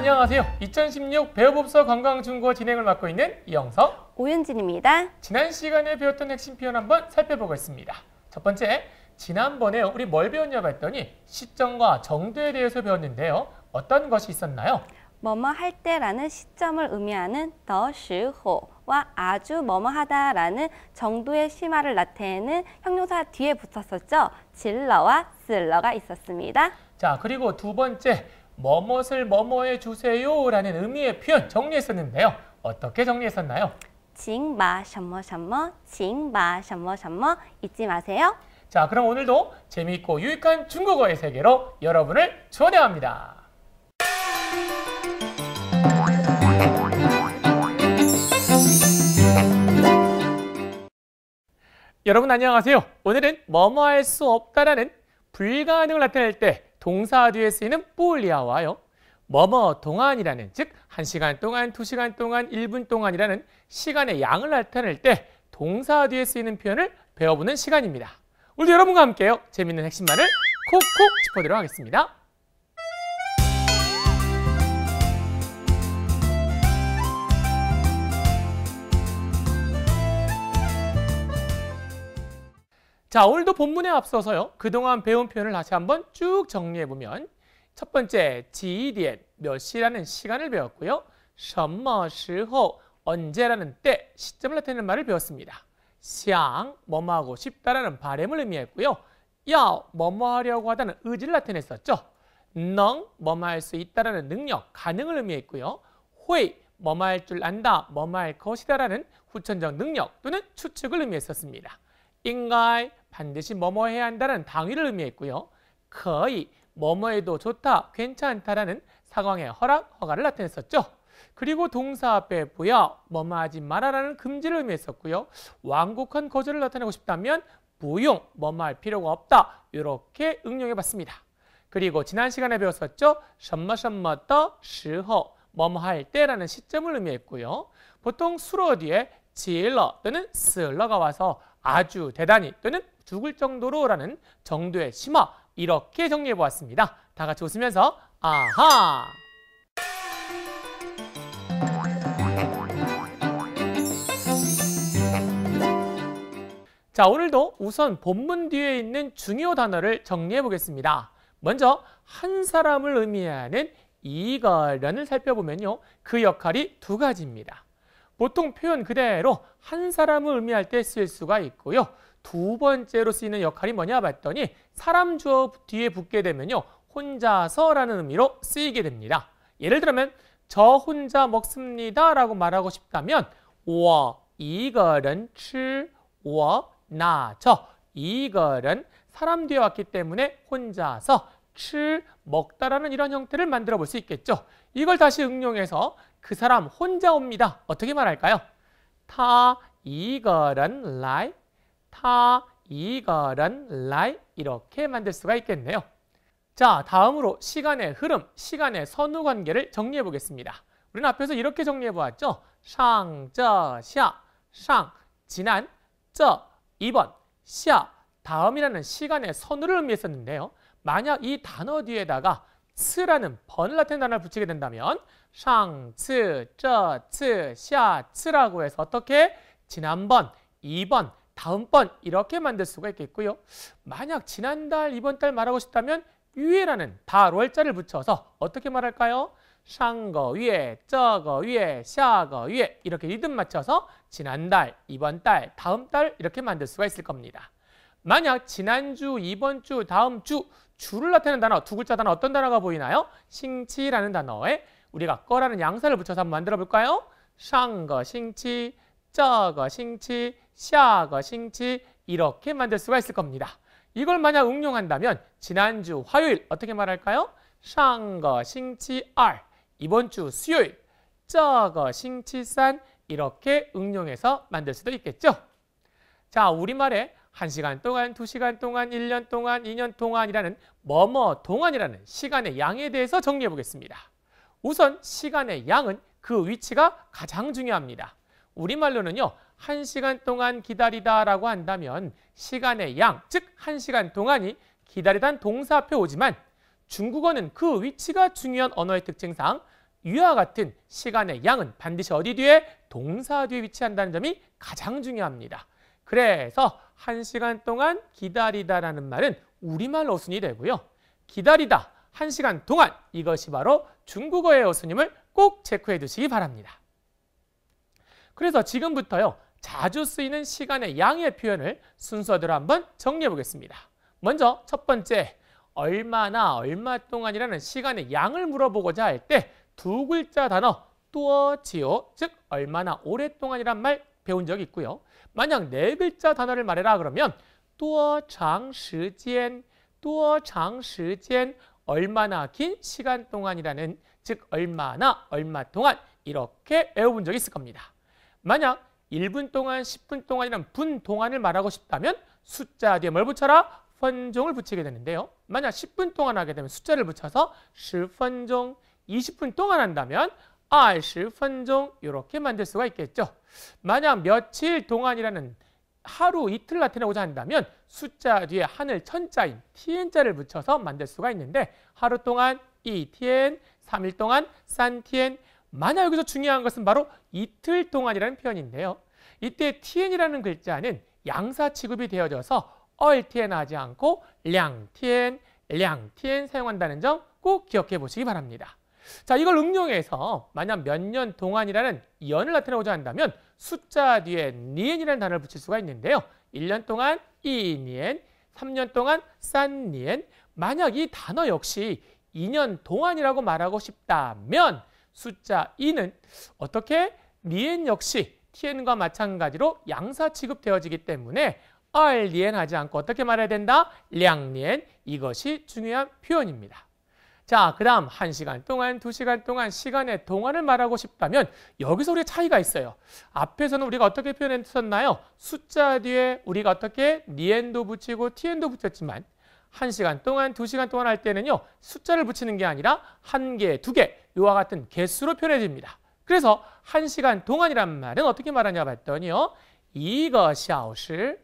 안녕하세요. 2016 배우법사 관광중고 진행을 맡고 있는 이영성, 오윤진입니다. 지난 시간에 배웠던 핵심 표현 한번 살펴보겠습니다. 첫 번째, 지난번에 우리 뭘 배웠냐고 했더니 시점과 정도에 대해서 배웠는데요. 어떤 것이 있었나요? 뭐뭐 할 때라는 시점을 의미하는 더 시호와 아주 뭐뭐 하다라는 정도의 심화를 나타내는 형용사 뒤에 붙었었죠. 질러와 쓸러가 있었습니다. 자, 그리고 두 번째 뭐뭇을 뭐뭐해 주세요라는 의미의 표현 정리했었는데요. 어떻게 정리했었나요? 징마 샴머 샴머 징마 샴머 샴머 잊지 마세요. 자, 그럼 오늘도 재미있고 유익한 중국어의 세계로 여러분을 초대합니다. 여러분 안녕하세요. 오늘은 뭐뭐 할수 없다라는 불가능을 나타낼 때 동사 뒤에 쓰이는 뿌리아와요 뭐뭐 동안이라는 즉 1시간 동안, 2시간 동안, 1분 동안이라는 시간의 양을 나타낼 때 동사 뒤에 쓰이는 표현을 배워보는 시간입니다. 오늘도 여러분과 함께요. 재밌는 핵심만을 콕콕 짚어드리도록 하겠습니다. 자, 오늘도 본문에 앞서서요. 그동안 배운 표현을 다시 한번 쭉 정리해보면 첫 번째, 지디엔, 몇 시라는 시간을 배웠고요. 什么时候, 언제라는 때, 시점을 나타내는 말을 배웠습니다. 샹, 뭐뭐하고 싶다라는 바램을 의미했고요. 야, 뭐뭐 하려고 하다는 의지를 나타냈었죠. 능, 뭐뭐 할수 있다라는 능력, 가능을 의미했고요. 회, 뭐뭐 할줄 안다, 뭐뭐 할 것이다라는 후천적 능력 또는 추측을 의미했었습니다. 应该 반드시 뭐뭐 해야 한다는 당위를 의미했고요. 거의 뭐뭐 해도 좋다, 괜찮다라는 상황의 허락, 허가를 나타냈었죠. 그리고 동사 앞에 부여, 뭐뭐 하지 말아라는 금지를 의미했었고요. 완곡한 거절을 나타내고 싶다면 무용, 뭐뭐 할 필요가 없다, 이렇게 응용해봤습니다. 그리고 지난 시간에 배웠었죠. 什么什么 더, 时候 뭐뭐 할 때라는 시점을 의미했고요. 보통 수로 뒤에 질러 또는 슬러가 와서 아주 대단히 또는 죽을 정도로라는 정도의 심화 이렇게 정리해 보았습니다. 다 같이 웃으면서 아하! 자, 오늘도 우선 본문 뒤에 있는 중요 단어를 정리해 보겠습니다. 먼저 한 사람을 의미하는 이거련을 살펴보면요. 그 역할이 두 가지입니다. 보통 표현 그대로 한 사람을 의미할 때 쓸 수가 있고요. 두 번째로 쓰이는 역할이 뭐냐 봤더니 사람 주어 뒤에 붙게 되면요. 혼자서라는 의미로 쓰이게 됩니다. 예를 들면 저 혼자 먹습니다 라고 말하고 싶다면 我 이거는 吃我나저 이거는 사람 뒤에 왔기 때문에 혼자서 吃, 먹다라는 이런 형태를 만들어 볼 수 있겠죠. 이걸 다시 응용해서 그 사람 혼자 옵니다. 어떻게 말할까요? 타 이거런 라이 타 이거런 라이 이렇게 만들 수가 있겠네요. 자, 다음으로 시간의 흐름, 시간의 선후 관계를 정리해 보겠습니다. 우리는 앞에서 이렇게 정리해 보았죠. 상, 저, 샤, 상, 지난, 저, 이번, 샤, 다음이라는 시간의 선후를 의미했었는데요. 만약 이 단어 뒤에다가 스라는 번을 나 단어를 붙이게 된다면 상츠, 저츠, 샤츠라고 해서 어떻게 지난번, 이번, 다음번 이렇게 만들 수가 있겠고요. 만약 지난달, 이번 달 말하고 싶다면 위에라는 발월자를 붙여서 어떻게 말할까요? 상거 위에, 저거 위에, 샤거 위에 이렇게 리듬 맞춰서 지난달, 이번 달, 다음 달 이렇게 만들 수가 있을 겁니다. 만약 지난주, 이번 주, 다음 주, 주를 나타내는 단어, 두 글자 단어 어떤 단어가 보이나요? 싱치라는 단어에 우리가 거라는 양사를 붙여서 한번 만들어 볼까요? 샹거 싱치, 저거 싱치, 샤거 싱치 이렇게 만들 수가 있을 겁니다. 이걸 만약 응용한다면 지난주 화요일 어떻게 말할까요? 샹거 싱치 알 이번 주 수요일 저거 싱치산 이렇게 응용해서 만들 수도 있겠죠. 자, 우리말에 1시간 동안, 2시간 동안, 1년 동안, 2년 동안이라는 뭐뭐 동안이라는 시간의 양에 대해서 정리해 보겠습니다. 우선 시간의 양은 그 위치가 가장 중요합니다. 우리말로는요. 한시간 동안 기다리다 라고 한다면 시간의 양, 즉 한시간 동안이 기다리단 동사 앞에 오지만 중국어는 그 위치가 중요한 언어의 특징상 위와 같은 시간의 양은 반드시 어디 뒤에? 동사 뒤에 위치한다는 점이 가장 중요합니다. 그래서 한시간 동안 기다리다라는 말은 우리말 어순이 되고요. 기다리다, 한시간 동안 이것이 바로 중국어의 어순임을 꼭 체크해 두시기 바랍니다. 그래서 지금부터요. 자주 쓰이는 시간의 양의 표현을 순서대로 한번 정리해 보겠습니다. 먼저 첫 번째, 얼마나 얼마 동안이라는 시간의 양을 물어보고자 할 때 두 글자 단어 또어지오즉 얼마나 오랫동안이란 말 배운 적이 있고요. 만약 네 글자 단어를 말해라 그러면 또장 시간, 또장 시간, 얼마나 긴 시간 동안이라는 즉 얼마나 얼마 동안 이렇게 외워본 적이 있을 겁니다. 만약 1분 동안, 10분 동안이란 분 동안을 말하고 싶다면 숫자 뒤에 뭘 붙여라? 펀종을 붙이게 되는데요. 만약 10분 동안 하게 되면 숫자를 붙여서 10분종, 20분 동안 한다면 2 0펀종 이렇게 만들 수가 있겠죠. 만약 며칠 동안이라는 하루 이틀 나타내고자 한다면 숫자 뒤에 하늘 천자인 tn자를 붙여서 만들 수가 있는데 하루 동안 etn, 3일 동안 싼tn, 만약 여기서 중요한 것은 바로 이틀 동안이라는 표현인데요. 이때 tn이라는 글자는 양사 취급이 되어져서 얼tn 하지 않고 량tn, 량tn 사용한다는 점 꼭 기억해 보시기 바랍니다. 자, 이걸 응용해서 만약 몇 년 동안이라는 연을 나타내고자 한다면 숫자 뒤에 니엔이라는 단어를 붙일 수가 있는데요. 1년 동안 이니엔, 3년 동안 산니엔. 만약 이 단어 역시 2년 동안이라고 말하고 싶다면 숫자 2는 어떻게 니엔 역시 tn과 마찬가지로 양사 취급되어지기 때문에 알리엔 하지 않고 어떻게 말해야 된다? 량리엔 이것이 중요한 표현입니다. 자, 그 다음 1시간 동안, 2시간 동안 시간의 동안을 말하고 싶다면 여기서 우리 차이가 있어요. 앞에서는 우리가 어떻게 표현했었나요? 숫자 뒤에 우리가 어떻게 니엔도 붙이고 티엔도 붙였지만 1시간 동안, 2시간 동안 할 때는요. 숫자를 붙이는 게 아니라 한 개, 두 개, 이와 같은 개수로 표현해집니다. 그래서 1시간 동안이란 말은 어떻게 말하냐 봤더니요. 이거 샤오시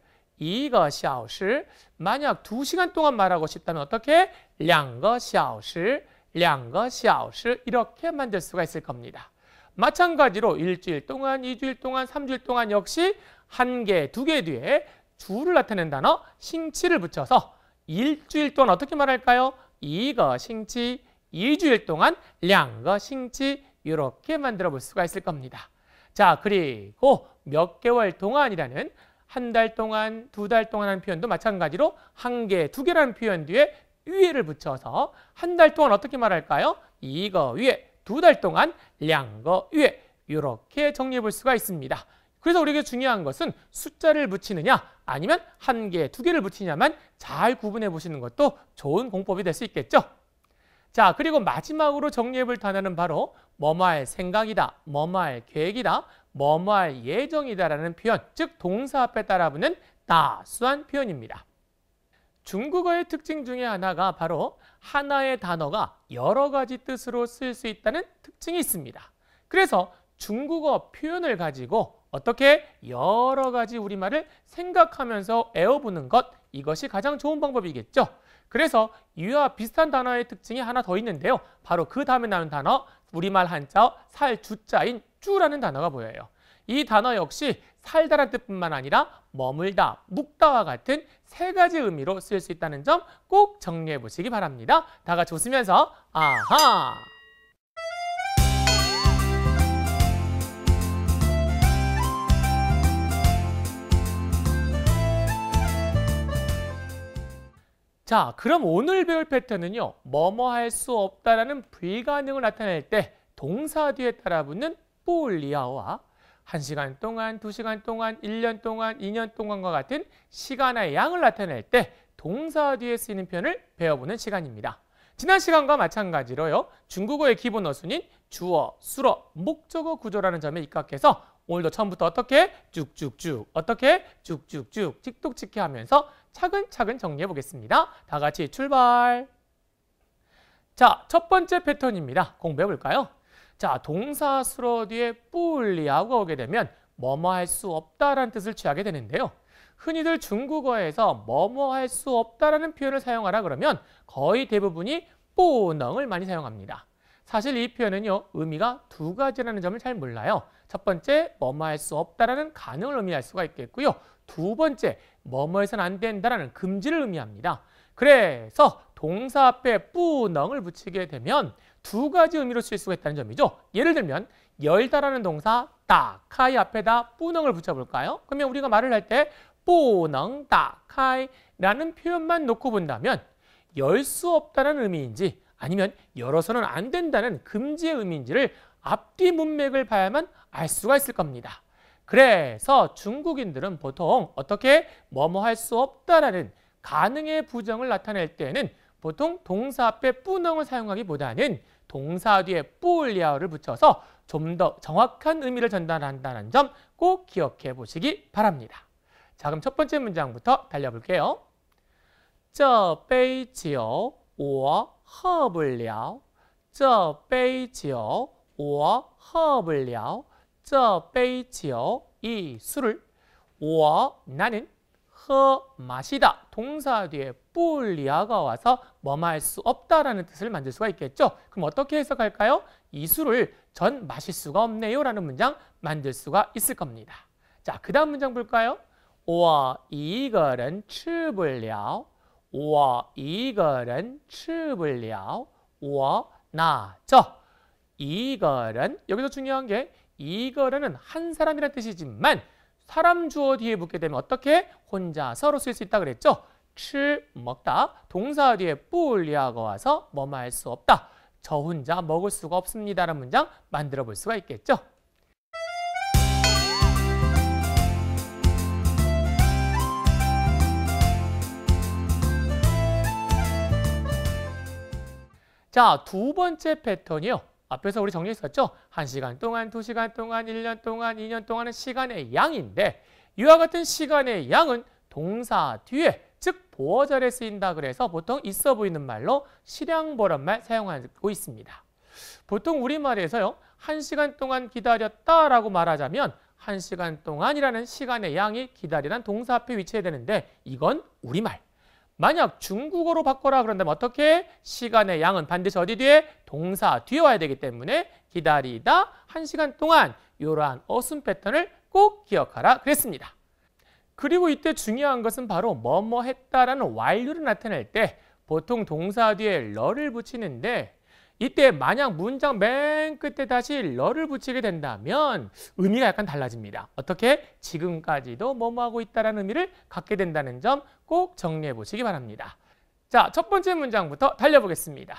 이一아小时 만약 두시간 동안 말하고 싶다면 어떻게? 两个小时, 两个小时이렇게 만들 수가 있을 겁니다. 마찬가지로 일주일 동안, 이주일 동안, 삼주일 동안 역시 한 개, 두 개 뒤에 주를 나타낸 단어 싱치를 붙여서 일주일 동안 어떻게 말할까요? 이거 싱치, 이주일 동안 량거 싱치 이렇게 만들어 볼 수가 있을 겁니다. 자, 그리고 몇 개월 동안이라는 한달 동안, 두 달 동안 하는 표현도 마찬가지로 한 개, 두 개라는 표현 뒤에 위에를 붙여서 한 달 동안 어떻게 말할까요? 이거 위에, 두 달 동안 양거 위에 이렇게 정리해 볼 수가 있습니다. 그래서 우리에게 중요한 것은 숫자를 붙이느냐 아니면 한 개, 두 개를 붙이냐만 잘 구분해 보시는 것도 좋은 공법이 될 수 있겠죠. 자, 그리고 마지막으로 정리해 볼 단어는 바로 뭐뭐할 생각이다, 뭐뭐할 계획이다, 뭐뭐 할 예정이다라는 표현, 즉 동사 앞에 따라 붙는 다수한 표현입니다. 중국어의 특징 중에 하나가 바로 하나의 단어가 여러 가지 뜻으로 쓸 수 있다는 특징이 있습니다. 그래서 중국어 표현을 가지고 어떻게 여러 가지 우리말을 생각하면서 애어보는 것 이것이 가장 좋은 방법이겠죠. 그래서 이와 비슷한 단어의 특징이 하나 더 있는데요. 바로 그 다음에 나온 단어 우리말 한자 살 주자인 주라는 단어가 보여요. 이 단어 역시 살다란 뜻뿐만 아니라 머물다, 묵다와 같은 세 가지 의미로 쓰일 수 있다는 점 꼭 정리해 보시기 바랍니다. 다 같이 웃으면서 아하! 자, 그럼 오늘 배울 패턴은요. 뭐뭐 할 수 없다라는 불가능을 나타낼 때 동사 뒤에 따라 붙는 볼리아와 1시간 동안, 2시간 동안, 1년 동안, 2년 동안과 같은 시간의 양을 나타낼 때 동사 뒤에 쓰이는 표현을 배워보는 시간입니다. 지난 시간과 마찬가지로요. 중국어의 기본 어순인 주어, 수어, 목적어 구조라는 점에 입각해서 오늘도 처음부터 어떻게 쭉쭉쭉, 어떻게 쭉쭉쭉, 찍독찍기 하면서 차근차근 정리해 보겠습니다. 다 같이 출발! 자, 첫 번째 패턴입니다. 공부해 볼까요? 자, 동사 수로 뒤에 뿔리하고 오게 되면 뭐뭐 할 수 없다라는 뜻을 취하게 되는데요. 흔히들 중국어에서 뭐뭐 할 수 없다라는 표현을 사용하라 그러면 거의 대부분이 뿌넝을 많이 사용합니다. 사실 이 표현은요 의미가 두 가지라는 점을 잘 몰라요. 첫 번째 뭐뭐 할 수 없다라는 가능을 의미할 수가 있겠고요. 두 번째, 머머해선 안 된다라는 금지를 의미합니다. 그래서 동사 앞에 뿌넝을 붙이게 되면 두 가지 의미로 쓸 수가 있다는 점이죠. 예를 들면 열다라는 동사 다카이 앞에다 뿌넝을 붙여볼까요? 그러면 우리가 말을 할 때 뿌넝 다카이라는 표현만 놓고 본다면 열 수 없다는 의미인지 아니면 열어서는 안 된다는 금지의 의미인지를 앞뒤 문맥을 봐야만 알 수가 있을 겁니다. 그래서 중국인들은 보통 어떻게 뭐뭐 할 수 없다라는 가능의 부정을 나타낼 때에는 보통 동사 앞에 뿌능을 사용하기보다는 동사 뒤에 뿌올리아를 붙여서 좀 더 정확한 의미를 전달한다는 점 꼭 기억해 보시기 바랍니다. 자, 그럼 첫 번째 문장부터 달려볼게요. 这杯酒我喝不了.这杯酒我喝不了. 这杯酒이 술을 我 나는 허 마시다 동사 뒤에 뿔리아가 와서 뭐할 수 없다라는 뜻을 만들 수가 있겠죠. 그럼 어떻게 해석할까요? 이 술을 전 마실 수가 없네요 라는 문장 만들 수가 있을 겁니다. 자, 그 다음 문장 볼까요? 我一个人吃不了我一个人吃不了와나저 이거는 여기서 중요한 게 이거라는 한 사람이란 뜻이지만 사람 주어 뒤에 붙게 되면 어떻게 혼자서로 쓸 수 있다 그랬죠? 吃 먹다 동사 뒤에 뿌리하고 와서 뭐뭐 할수 없다. 저 혼자 먹을 수가 없습니다라는 문장 만들어 볼 수가 있겠죠? 자, 두 번째 패턴이요. 앞에서 우리 정리했었죠? 1시간 동안, 2시간 동안, 1년 동안, 2년 동안은 시간의 양인데 이와 같은 시간의 양은 동사 뒤에 즉 보어절에 쓰인다 그래서 보통 있어 보이는 말로 실양보란 말 사용하고 있습니다. 보통 우리말에서요. 1시간 동안 기다렸다라고 말하자면 1시간 동안이라는 시간의 양이 기다리란 동사 앞에 위치해야 되는데 이건 우리말. 만약 중국어로 바꿔라 그런다면 어떻게? 시간의 양은 반드시 어디 뒤에? 동사 뒤에 와야 되기 때문에 기다리다 한 시간 동안 이러한 어순 패턴을 꼭 기억하라 그랬습니다. 그리고 이때 중요한 것은 바로 뭐 뭐 했다라는 완료를 나타낼 때 보통 동사 뒤에 러를 붙이는데 이때 만약 문장 맨 끝에 다시 러를 붙이게 된다면 의미가 약간 달라집니다. 어떻게? 지금까지도 뭐뭐하고 있다는 의미를 갖게 된다는 점 꼭 정리해 보시기 바랍니다. 자, 첫 번째 문장부터 달려보겠습니다.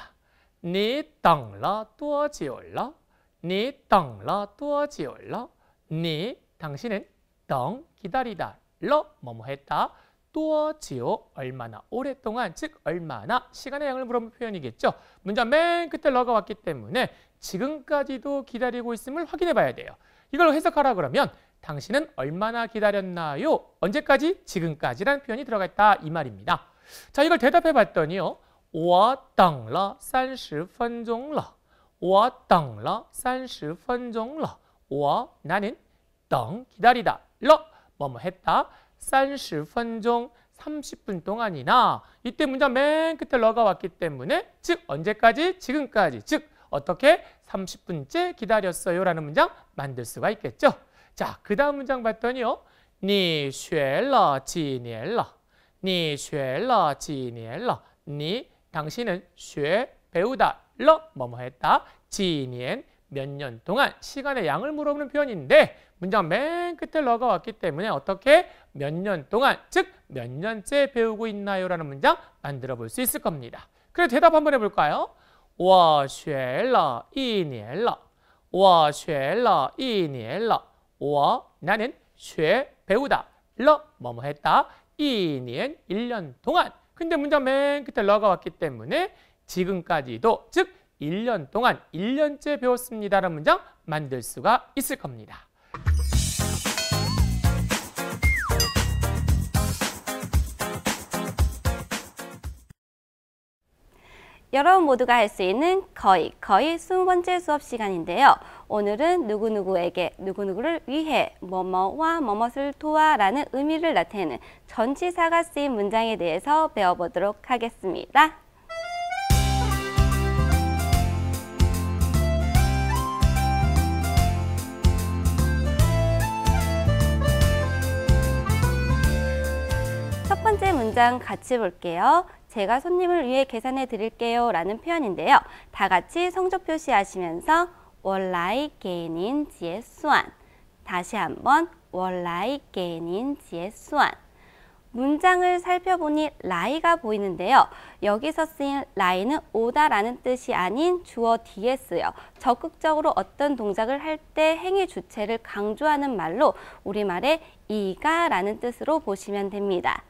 니뚜어지올多니了你뚜어지올了니 당신은 等 기다리다, 러 뭐뭐 했다, 또어지요 얼마나 오랫동안 즉 얼마나 시간의 양을 물어본 표현이겠죠. 문자 맨 끝에 러가 왔기 때문에 지금까지도 기다리고 있음을 확인해 봐야 돼요. 이걸 해석하라 그러면 당신은 얼마나 기다렸나요? 언제까지? 지금까지라는 표현이 들어가 있다 이 말입니다. 자 이걸 대답해 봤더니요. 我等了3 0분종了我等了3 0분종了我 나는 等 기다리다 러 뭐뭐 했다 30分종 30분 동안이나 이때 문장 맨 끝에 러가 왔기 때문에 즉 언제까지? 지금까지 즉 어떻게 30분째 기다렸어요 라는 문장 만들 수가 있겠죠. 자, 그 다음 문장 봤더니요. 니学了几年了?你学了几年了?니 당신은 学 배우다, 러 뭐뭐 했다, 지니엔 몇년 동안 시간의 양을 물어보는 표현인데 문장 맨 끝에 러가 왔기 때문에 어떻게 몇 년 동안 즉 몇 년째 배우고 있나요? 라는 문장 만들어 볼 수 있을 겁니다. 그래 대답 한번 해볼까요? 我学了一年了我学了一年了我 나는 学 배우다 了 뭐뭐 했다 一年 1년 동안 근데 문장 맨 끝에 러가 왔기 때문에 지금까지도 즉 1년 동안 1년째 배웠습니다라는 문장 만들 수가 있을 겁니다. 여러분 모두가 할 수 있는 거의 거의 20번째 수업 시간인데요. 오늘은 누구누구에게 누구누구를 위해 뭐뭐와 뭐뭇을 도와라는 의미를 나타내는 전치사가 쓰인 문장에 대해서 배워보도록 하겠습니다. 번째 문장 같이 볼게요. 제가 손님을 위해 계산해 드릴게요 라는 표현인데요. 다 같이 성조 표시하시면서 원라이 게인인 지의 수완 다시 한번 원라이 게인인 지의 수완 문장을 살펴보니 라이가 보이는데요. 여기서 쓰인 라이는 오다라는 뜻이 아닌 주어 뒤에 쓰여 적극적으로 어떤 동작을 할 때 행위 주체를 강조하는 말로 우리말에 이가라는 뜻으로 보시면 됩니다.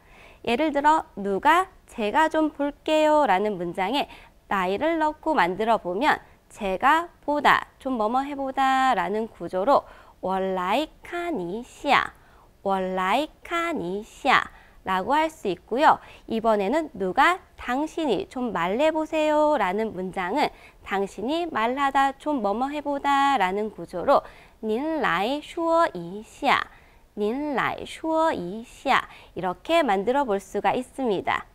예를 들어 누가 제가 좀 볼게요 라는 문장에 나이를 넣고 만들어 보면 제가 보다, 좀 뭐뭐 해보다 라는 구조로 원라이카니시아원라이카니시아 라고 할 수 있고요. 이번에는 누가 당신이 좀 말해보세요 라는 문장은 당신이 말하다 좀 뭐뭐 해보다 라는 구조로 닌 라이 슈어 이시아 您来说一下 이렇게 만들어 볼 수가 있습니다.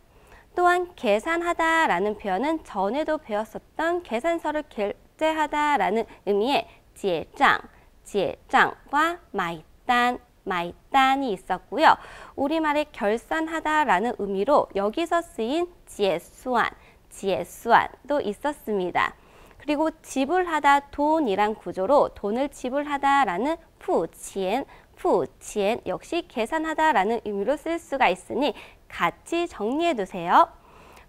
또한 계산하다라는 표현은 전에도 배웠었던 계산서를 결제하다라는 의미의 结账, 结账과 마이단, 마이단이 있었고요. 우리말의 결산하다라는 의미로 여기서 쓰인 结算, 结算도 있었습니다. 그리고 지불하다 돈이란 구조로 돈을 지불하다라는 푸钱, 후, 지엔 역시 계산하다라는 의미로 쓸 수가 있으니 같이 정리해 두세요.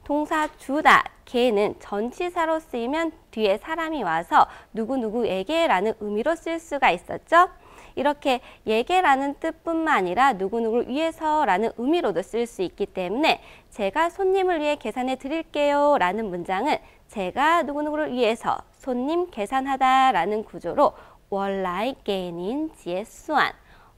동사 주다, 개는 전치사로 쓰이면 뒤에 사람이 와서 누구누구에게라는 의미로 쓸 수가 있었죠. 이렇게 예게라는 뜻뿐만 아니라 누구누구를 위해서라는 의미로도 쓸 수 있기 때문에 제가 손님을 위해 계산해 드릴게요 라는 문장은 제가 누구누구를 위해서 손님 계산하다 라는 구조로 원라이 게인인 지에 수안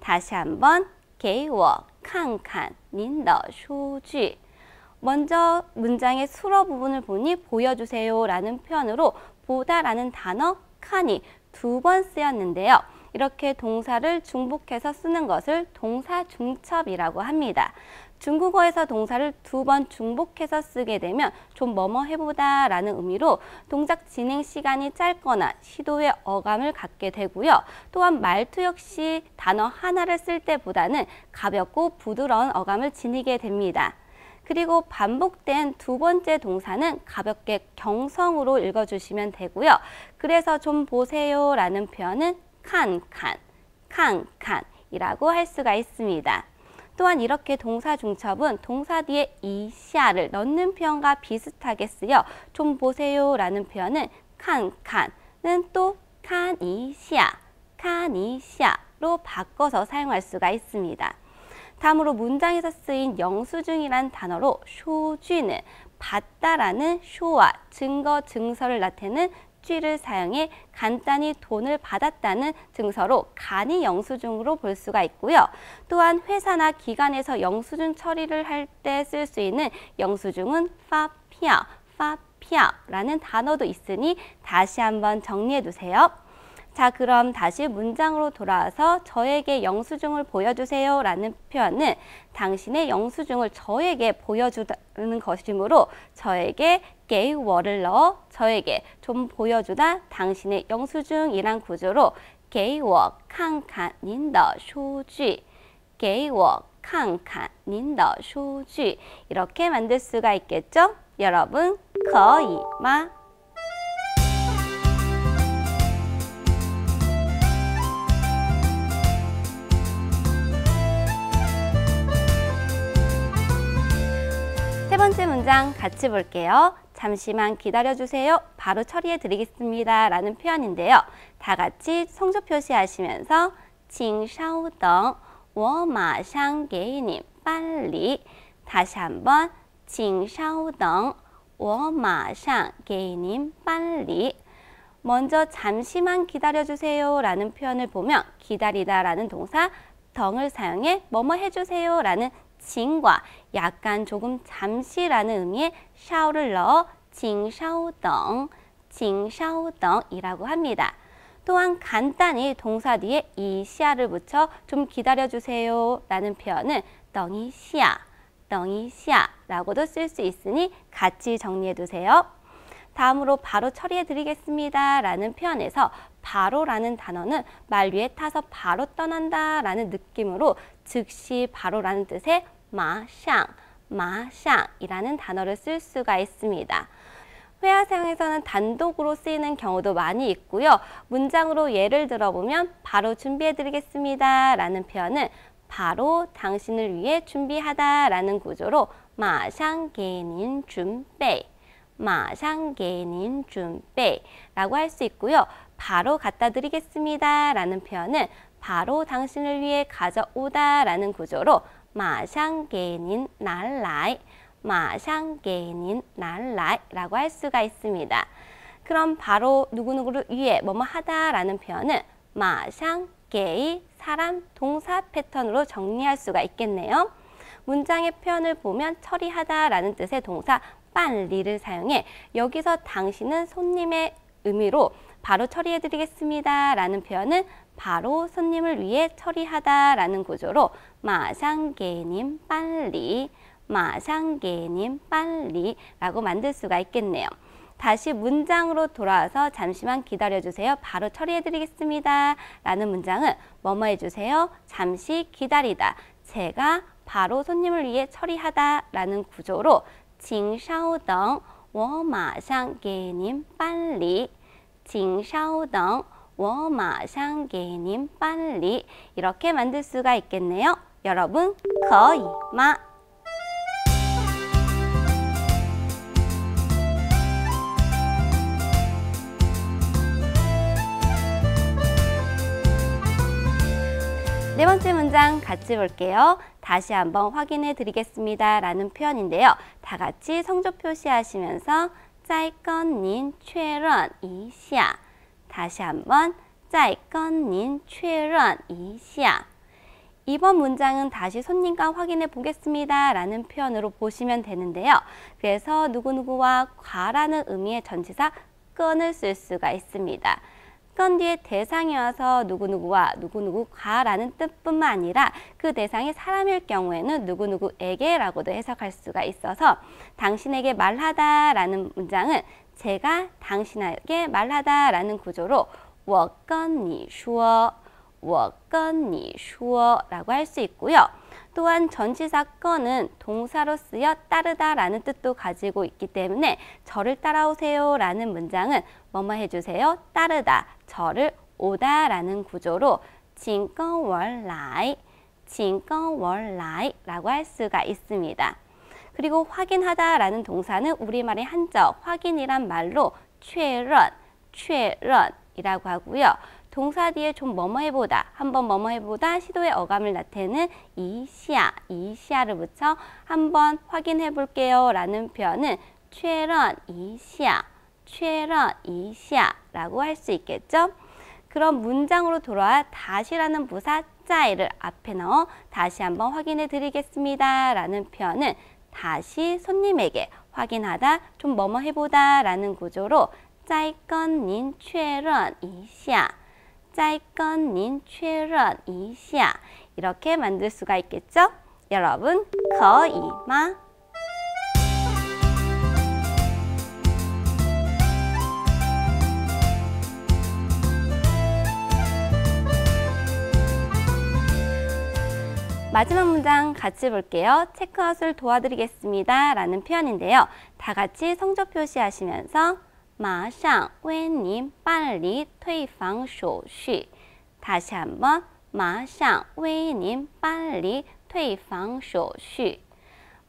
다시 한번 게이워 칸칸 您的书쥐 먼저 문장의 수로 부분을 보니 보여주세요라는 표현으로 보다라는 단어 칸이 두 번 쓰였는데요. 이렇게 동사를 중복해서 쓰는 것을 동사중첩이라고 합니다. 중국어에서 동사를 두 번 중복해서 쓰게 되면 좀 뭐뭐 해보다 라는 의미로 동작 진행 시간이 짧거나 시도의 어감을 갖게 되고요. 또한 말투 역시 단어 하나를 쓸 때보다는 가볍고 부드러운 어감을 지니게 됩니다. 그리고 반복된 두 번째 동사는 가볍게 경성으로 읽어주시면 되고요. 그래서 좀 보세요 라는 표현은 칸칸, 칸칸이라고 할 수가 있습니다. 또한 이렇게 동사 중첩은 동사 뒤에 이샤를 넣는 표현과 비슷하게 쓰여 좀 보세요라는 표현은 칸칸은 또 칸이샤, 칸이샤로 바꿔서 사용할 수가 있습니다. 다음으로 문장에서 쓰인 영수증이란 단어로 쇼쥐는 받다라는 쇼와 증거 증서를 나타내는 섭취를 사용해 간단히 돈을 받았다는 증서로 간이 영수증으로 볼 수가 있고요. 또한 회사나 기관에서 영수증 처리를 할 때 쓸 수 있는 영수증은 파피아, 파피아라는 단어도 있으니 다시 한번 정리해 두세요. 자 그럼 다시 문장으로 돌아와서 저에게 영수증을 보여주세요 라는 표현은 당신의 영수증을 저에게 보여주는 것이므로 저에게 게이워를 넣어 저에게 좀 보여주다 당신의 영수증이란 구조로 게이워 칸칸 인더 쇼지 게이워 칸칸 인더 쇼지 이렇게 만들 수가 있겠죠? 여러분 거의 마 번째 문장 같이 볼게요. 잠시만 기다려주세요. 바로 처리해 드리겠습니다. 라는 표현인데요. 다 같이 성조 표시하시면서 请稍等我马上给你빨리 다시 한번 请稍等我马上给您빨리 먼저 잠시만 기다려주세요 라는 표현을 보면 기다리다 라는 동사 덩을 사용해 뭐뭐 해주세요 라는 징과 약간 조금 잠시라는 의미의 샤오를 넣어 징샤오덩, 징샤오덩이라고 합니다. 또한 간단히 동사 뒤에 이시아를 붙여 좀 기다려주세요 라는 표현은 덩이시아, 덩이시아라고도 쓸 수 있으니 같이 정리해두세요. 다음으로 바로 처리해드리겠습니다 라는 표현에서 바로라는 단어는 말 위에 타서 바로 떠난다 라는 느낌으로 즉시 바로라는 뜻의 마샹, 마샹이라는 단어를 쓸 수가 있습니다. 회화사용에서는 단독으로 쓰이는 경우도 많이 있고요. 문장으로 예를 들어보면 바로 준비해드리겠습니다 라는 표현은 바로 당신을 위해 준비하다 라는 구조로 마샹게닌 준비 마샹게닌 준비 라고 할 수 있고요. 바로 갖다 드리겠습니다 라는 표현은 바로 당신을 위해 가져오다 라는 구조로 마샹게닌 날라이 마샹게닌 날라이라고 할 수가 있습니다. 그럼 바로 누구누구를 위해 뭐뭐 하다라는 표현은 마샹게이 사람 동사 패턴으로 정리할 수가 있겠네요. 문장의 표현을 보면 처리하다라는 뜻의 동사 빨리를 사용해 여기서 당신은 손님의 의미로 바로 처리해드리겠습니다 라는 표현은 바로 손님을 위해 처리하다 라는 구조로 마상게님 빨리 마상게님 빨리 라고 만들 수가 있겠네요. 다시 문장으로 돌아와서 잠시만 기다려주세요. 바로 처리해드리겠습니다. 라는 문장은 뭐뭐 해주세요. 잠시 기다리다. 제가 바로 손님을 위해 처리하다 라는 구조로 징샤오덩 我马上给您办理。请稍等，我马上给您办理。이렇게 만들 수가 있겠네요. 여러분, 거의 마. 네 번째 문장 같이 볼게요. 다시 한번 확인해 드리겠습니다. 라는 표현인데요. 다 같이 성조 표시하시면서 짜건닌 최런 이시 다시 한번 짜건닌 최런 이시 이번 문장은 다시 손님과 확인해 보겠습니다 라는 표현으로 보시면 되는데요. 그래서 누구누구와 과라는 의미의 전치사 끈을 쓸 수가 있습니다. 선 뒤에 대상이 와서 누구누구와 누구누구과라는 뜻뿐만 아니라 그 대상이 사람일 경우에는 누구누구에게라고도 해석할 수가 있어서 당신에게 말하다라는 문장은 제가 당신에게 말하다라는 구조로 我跟你说,我跟你说라고 할 수 있고요. 또한 전치사건은 동사로 쓰여 따르다라는 뜻도 가지고 있기 때문에 저를 따라오세요라는 문장은 뭐뭐 해주세요. 따르다, 저를 오다라는 구조로 진건월라이, 진건월라이라고 할 수가 있습니다. 그리고 확인하다라는 동사는 우리말의 한자 확인이란 말로 최런, 최런이라고 하고요. 동사 뒤에 좀 뭐뭐 해보다, 한번 뭐뭐 해보다 시도의 어감을 나타내는 이시야, 이시야를 붙여 한번 확인해 볼게요 라는 표현은 최런 이시야, 최런 이시야 라고 할 수 있겠죠? 그럼 문장으로 돌아와 다시라는 부사 짜이를 앞에 넣어 다시 한번 확인해 드리겠습니다 라는 표현은 다시 손님에게 확인하다 좀 뭐뭐 해보다 라는 구조로 짜이건 닌 최런 이시야 사이건닌 최런 이시아 이렇게 만들 수가 있겠죠? 여러분 거이마 마지막 문장 같이 볼게요. 체크아웃을 도와드리겠습니다. 라는 표현인데요. 다 같이 성적 표시하시면서 马上为您办理退房手续。 다시 한번 마상 웨이님 빨리 퇴방 쇼슈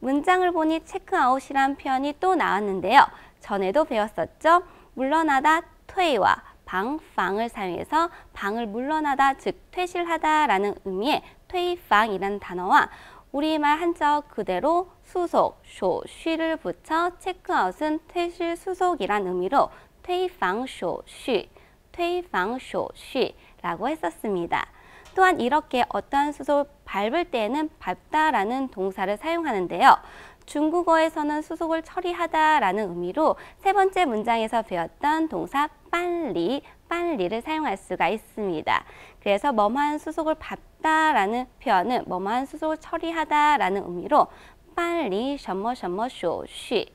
문장을 보니 체크아웃이란 표현이 또 나왔는데요. 전에도 배웠었죠? 물러나다 퇴와 방방을 사용해서 방을 물러나다 즉 퇴실하다라는 의미의 퇴방이라는 단어와 우리말 한자 그대로 수속, 쇼, 쉬를 붙여 체크아웃은 퇴실 수속이란 의미로 퇴방 쇼, 쉬, 퇴방 쇼, 쉬라고 했었습니다. 또한 이렇게 어떠한 수속을 밟을 때에는 밟다라는 동사를 사용하는데요. 중국어에서는 수속을 처리하다라는 의미로 세 번째 문장에서 배웠던 동사 빨리, 빨리를 사용할 수가 있습니다. 그래서 뭐뭐한 수속을 밟다라는 표현은 뭐뭐한 수속을 처리하다라는 의미로 빨리 什么什么手续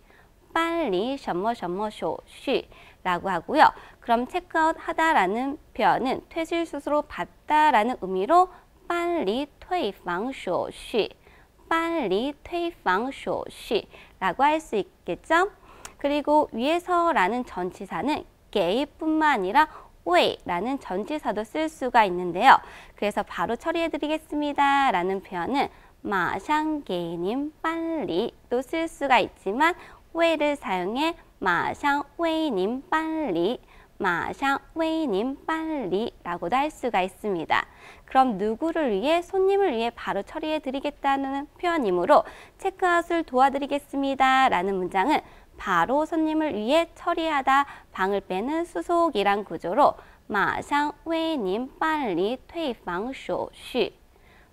빨리 什么什么手续라고 하고요. 그럼 체크아웃 하다라는 표현은 퇴실 수술료 받다라는 의미로 빨리 退房手续 빨리 退房手续라고 할 수 있겠죠? 그리고 위에서라는 전치사는 게이뿐만 아니라 way라는 전치사도 쓸 수가 있는데요. 그래서 바로 처리해드리겠습니다라는 표현은 마샹게이님 빨리도 쓸 수가 있지만 왜를 사용해 마샹웨이님 빨리 마샹웨이님 빨리라고도 할 수가 있습니다. 그럼 누구를 위해 손님을 위해 바로 처리해 드리겠다는 표현이므로 체크아웃을 도와드리겠습니다 라는 문장은 바로 손님을 위해 처리하다 방을 빼는 수속이란 구조로 마샹웨이님 빨리 퇴방 쇼쉬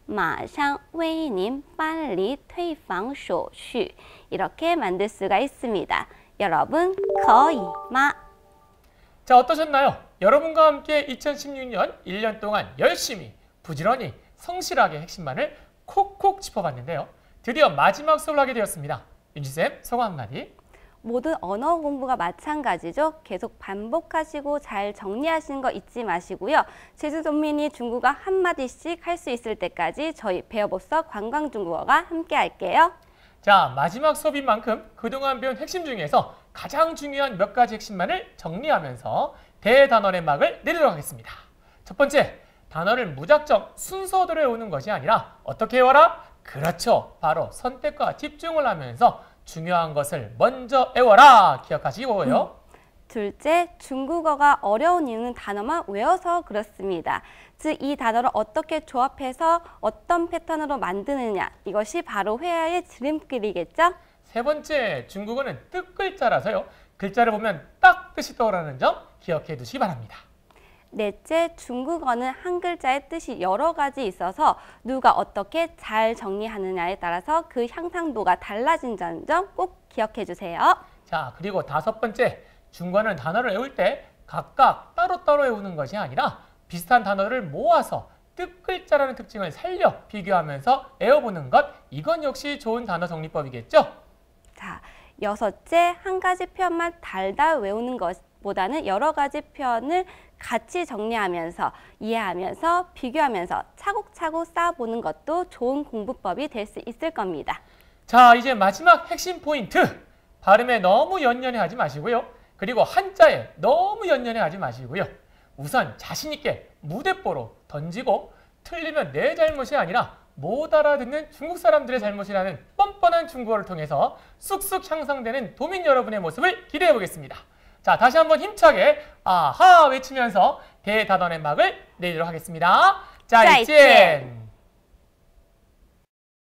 马上为您办理退房手续이렇게 만들 수가 있습니다. 여러분 거의 마. 자 어떠셨나요? 여러분과 함께 2016년 1년 동안 열심히 부지런히 성실하게 핵심만을 콕콕 짚어봤는데요. 드디어 마지막 수업을 하게 되었습니다. 윤지쌤 소감 한마디. 모든 언어 공부가 마찬가지죠. 계속 반복하시고 잘 정리하시는 거 잊지 마시고요. 제주도민이 중국어 한마디씩 할 수 있을 때까지 저희 배어법서 관광중국어가 함께 할게요. 자, 마지막 수업인 만큼 그동안 배운 핵심 중에서 가장 중요한 몇 가지 핵심만을 정리하면서 대단원의 막을 내리도록 하겠습니다. 첫 번째, 단어를 무작정 순서대로 외우는 것이 아니라 어떻게 외워라? 그렇죠. 바로 선택과 집중을 하면서 중요한 것을 먼저 외워라 기억하시고요. 음. 둘째, 중국어가 어려운 이유는 단어만 외워서 그렇습니다. 즉, 이 단어를 어떻게 조합해서 어떤 패턴으로 만드느냐. 이것이 바로 회화의 지름길이겠죠? 세 번째, 중국어는 뜻글자라서요. 글자를 보면 딱 뜻이 떠오르는 점 기억해 두시기 바랍니다. 넷째, 중국어는 한 글자의 뜻이 여러 가지 있어서 누가 어떻게 잘 정리하느냐에 따라서 그 향상도가 달라진다는 점 꼭 기억해 주세요. 자, 그리고 다섯 번째, 중국어는 단어를 외울 때 각각 따로따로 외우는 것이 아니라 비슷한 단어를 모아서 뜻글자라는 특징을 살려 비교하면서 외워보는 것, 이건 역시 좋은 단어 정리법이겠죠? 자, 여섯째, 한 가지 표현만 달다 외우는 것보다는 여러 가지 표현을 같이 정리하면서 이해하면서 비교하면서 차곡차곡 쌓아보는 것도 좋은 공부법이 될 수 있을 겁니다. 자, 이제 마지막 핵심 포인트! 발음에 너무 연연해 하지 마시고요. 그리고 한자에 너무 연연해 하지 마시고요. 우선 자신 있게 무대뽀로 던지고 틀리면 내 잘못이 아니라 못 알아듣는 중국 사람들의 잘못이라는 뻔뻔한 중국어를 통해서 쑥쑥 향상되는 도민 여러분의 모습을 기대해 보겠습니다. 자, 다시 한번 힘차게 아하 외치면서 대다단의 막을 내리도록 하겠습니다. 자, 이젠